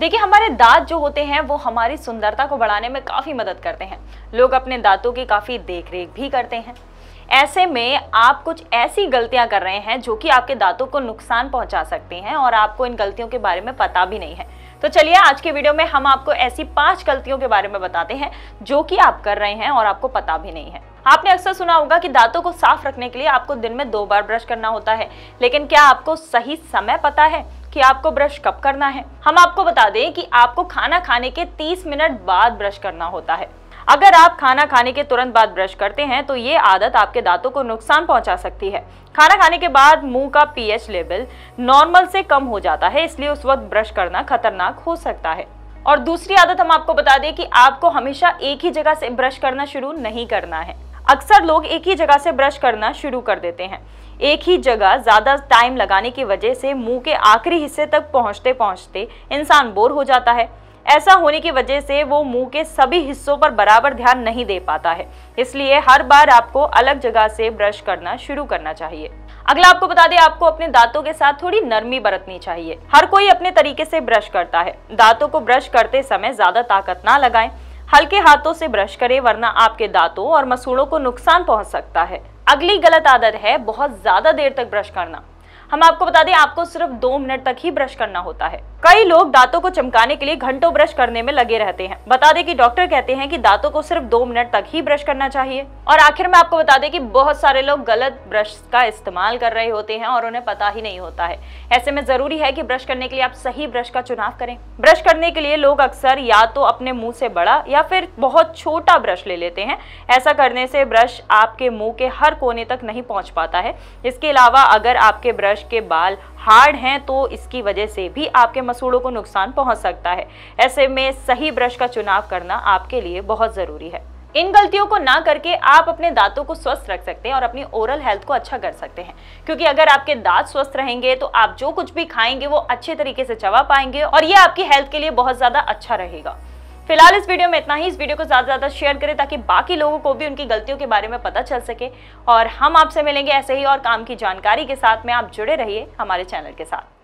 देखिए हमारे दांत जो होते हैं वो हमारी सुंदरता को बढ़ाने में काफ़ी मदद करते हैं लोग अपने दांतों की काफ़ी देख रेख भी करते हैं ऐसे में आप कुछ ऐसी गलतियां कर रहे हैं जो कि आपके दांतों को नुकसान पहुंचा सकती हैं और आपको इन गलतियों के बारे में पता भी नहीं है तो चलिए आज के वीडियो में हम आपको ऐसी पांच गलतियों के बारे में बताते हैं जो कि आप कर रहे हैं और आपको पता भी नहीं है आपने अक्सर सुना होगा कि दांतों को साफ रखने के लिए आपको दिन में दो बार ब्रश करना होता है लेकिन क्या आपको सही समय पता है कि आपको ब्रश कब करना है हम आपको बता दें कि आपको खाना खाने के 30 मिनट बाद ब्रश करना होता है अगर आप खाना खाने के तुरंत बाद ब्रश करते हैं तो ये आदत आपके दांतों को नुकसान पहुंचा सकती है खाना खाने के बाद मुंह का पीएच लेवल नॉर्मल से कम हो जाता है इसलिए उस वक्त ब्रश करना खतरनाक हो सकता है और दूसरी आदत हम आपको बता दें कि आपको हमेशा एक ही जगह से ब्रश करना शुरू नहीं करना है अक्सर लोग एक ही जगह से ब्रश करना शुरू कर देते हैं एक ही जगह ज़्यादा टाइम लगाने की वजह से मुंह के आखिरी हिस्से तक पहुंचते पहुंचते इंसान बोर हो जाता है ऐसा होने की वजह से वो मुंह के सभी हिस्सों पर बराबर ध्यान नहीं दे पाता है इसलिए हर बार आपको अलग जगह से ब्रश करना शुरू करना चाहिए अगला आपको बता दें आपको अपने दांतों के साथ थोड़ी नरमी बरतनी चाहिए हर कोई अपने तरीके से ब्रश करता है दांतों को ब्रश करते समय ज्यादा ताकत ना लगाएं हल्के हाथों से ब्रश करें वरना आपके दांतों और मसूड़ों को नुकसान पहुंच सकता है अगली गलत आदत है बहुत ज्यादा देर तक ब्रश करना हम आपको बता दें आपको सिर्फ दो मिनट तक ही ब्रश करना होता है कई लोग दांतों को चमकाने के लिए घंटों ब्रश करने में लगे रहते हैं बता दें कि डॉक्टर कहते हैं कि दांतों को सिर्फ दो मिनट तक ही ब्रश करना चाहिए और आखिर में आपको बता दें कि बहुत सारे लोग गलत ब्रश का इस्तेमाल कर रहे होते हैं और उन्हें पता ही नहीं होता है ऐसे में जरूरी है कि ब्रश करने के लिए आप सही ब्रश का चुनाव करें ब्रश करने के लिए लोग अक्सर या तो अपने मुंह से बड़ा या फिर बहुत छोटा ब्रश ले लेते हैं ऐसा करने से ब्रश आपके मुंह के हर कोने तक नहीं पहुंच पाता है इसके अलावा अगर आपके ब्रश फर्श के बाल हार्ड हैं तो इसकी वजह से भी आपके मसूड़ों को नुकसान पहुंच सकता है ऐसे में सही ब्रश का चुनाव करना आपके लिए बहुत ज़रूरी है इन गलतियों को ना करके आप अपने दांतों को स्वस्थ रख सकते हैं और अपनी ओरल हेल्थ को अच्छा कर सकते हैं क्योंकि अगर आपके दांत स्वस्थ रहेंगे तो आप जो कुछ भी खाएंगे वो अच्छे तरीके से चबा पाएंगे और ये आपकी हेल्थ के लिए बहुत ज़्यादा अच्छा रहेगा फिलहाल इस वीडियो में इतना ही इस वीडियो को ज़्यादा से ज़्यादा शेयर करें ताकि बाकी लोगों को भी उनकी गलतियों के बारे में पता चल सके और हम आपसे मिलेंगे ऐसे ही और काम की जानकारी के साथ में आप जुड़े रहिए हमारे चैनल के साथ